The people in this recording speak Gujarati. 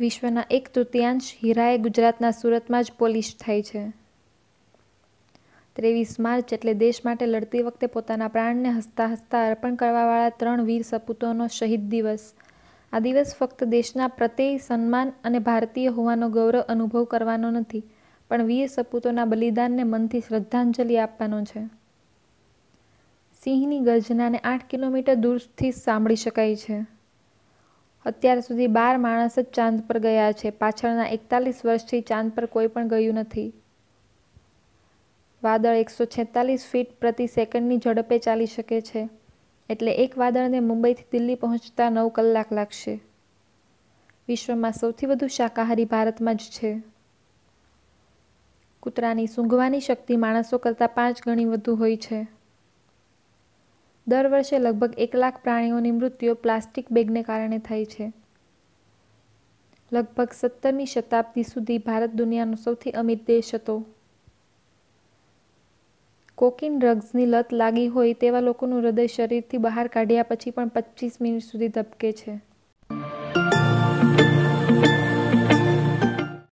વિશ્વના એક તૃતીયાંશ હીરાએ ગુજરાતના સુરતમાં જ પોલિશ થાય છે ત્રેવીસ માર્ચ એટલે દેશ માટે લડતી વખતે પોતાના પ્રાણને હસતા હસતા અર્પણ કરવાવાળા ત્રણ વીર સપૂતોનો શહીદ દિવસ આ દિવસ ફક્ત દેશના પ્રત્યે સન્માન અને ભારતીય હોવાનો ગૌરવ અનુભવ કરવાનો નથી પણ વીર સપૂતોના બલિદાનને મનથી શ્રદ્ધાંજલિ આપવાનો છે સિંહની ગર્જનાને આઠ કિલોમીટર દૂરથી સાંભળી શકાય છે અત્યાર સુધી બાર માણસ જ ચાંદ પર ગયા છે પાછળના એકતાલીસ વર્ષથી ચાંદ પર કોઈ પણ ગયું નથી વાદળ એકસો છેતાલીસ ફીટ પ્રતિ સેકન્ડની ઝડપે ચાલી શકે છે એટલે એક વાદળને મુંબઈથી દિલ્હી પહોંચતા નવ કલાક લાગશે વિશ્વમાં સૌથી વધુ શાકાહારી ભારતમાં જ છે કૂતરાની સૂંઘવાની શક્તિ માણસો કરતાં પાંચ ગણી વધુ હોય છે દર વર્ષે લગભગ એક લાખ પ્રાણીઓની મૃત્યુ પ્લાસ્ટિક બેગને કારણે થઈ છે લગભગ સત્તરમી શતાબ્દી સુધી ભારત દુનિયાનો સૌથી અમીર દેશ હતો કોકીન ડ્રગ્સની લત લાગી હોય તેવા લોકોનું હૃદય શરીરથી બહાર કાઢ્યા પછી પણ પચીસ મિનિટ સુધી ધબકે છે